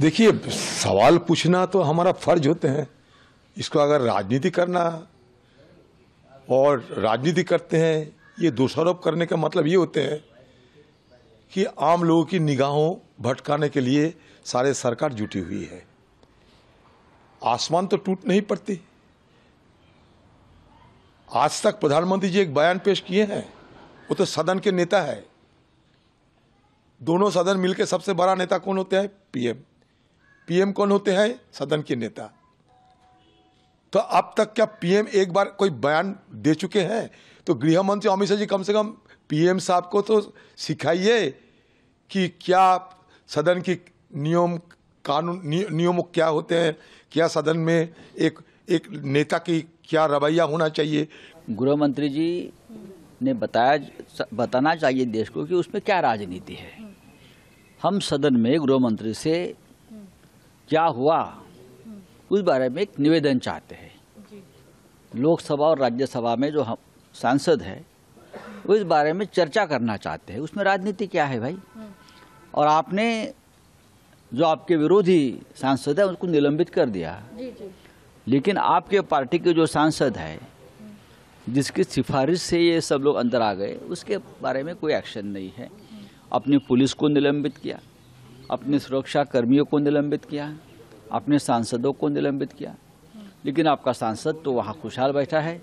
देखिए सवाल पूछना तो हमारा फर्ज होते हैं इसको अगर राजनीति करना और राजनीति करते हैं ये दोषारोप करने का मतलब ये होते हैं कि आम लोगों की निगाहों भटकाने के लिए सारे सरकार जुटी हुई है आसमान तो टूट नहीं पड़ती आज तक प्रधानमंत्री जी एक बयान पेश किए हैं वो तो सदन के नेता है दोनों सदन मिलकर सबसे बड़ा नेता कौन होता है पीएम पीएम कौन होते हैं सदन के नेता तो अब तक क्या पीएम एक बार कोई बयान दे चुके हैं तो गृह मंत्री अमित शाह जी कम से कम पीएम साहब को तो सिखाइए कि क्या सदन की नियम कानून नि, नियम क्या होते हैं क्या सदन में एक एक नेता की क्या रवैया होना चाहिए गृह मंत्री जी ने बताया बताना चाहिए देश को कि उसमें क्या राजनीति है हम सदन में गृह मंत्री से क्या हुआ उस बारे में एक निवेदन चाहते हैं लोकसभा और राज्यसभा में जो हम सांसद है इस बारे में चर्चा करना चाहते हैं उसमें राजनीति क्या है भाई हम्म। और आपने जो आपके विरोधी सांसद है उसको निलंबित कर दिया जी जी। लेकिन आपके पार्टी के जो सांसद है हम्म। जिसकी सिफारिश से ये सब लोग अंदर आ गए उसके बारे में कोई एक्शन नहीं है हम्म। अपनी पुलिस को निलंबित किया अपने सुरक्षा कर्मियों को निलंबित किया आपने सांसदों को निलंबित किया लेकिन आपका सांसद तो वहाँ खुशहाल बैठा है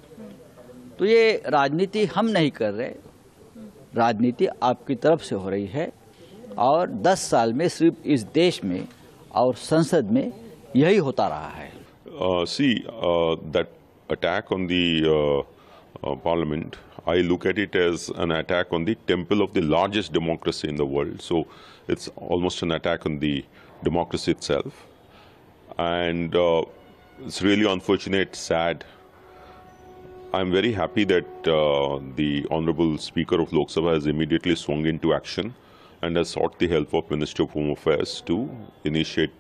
तो ये राजनीति हम नहीं कर रहे राजनीति आपकी तरफ से हो रही है और 10 साल में सिर्फ इस देश में और संसद में यही होता रहा है see that attack on the parliament I look at it as an attack on the temple of the largest democracy in the world so it's almost an attack on the democracy it's and uh, it's really unfortunate, sad. I'm very happy that uh, the Honorable Speaker of Lok Sabha has immediately swung into action and has sought the help of Minister of Home Affairs to initiate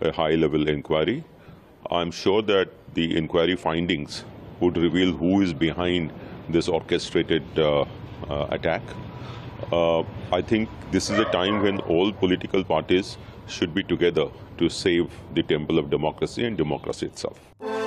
a high-level inquiry. I'm sure that the inquiry findings would reveal who is behind this orchestrated uh, uh, attack. Uh, I think this is a time when all political parties should be together to save the temple of democracy and democracy itself.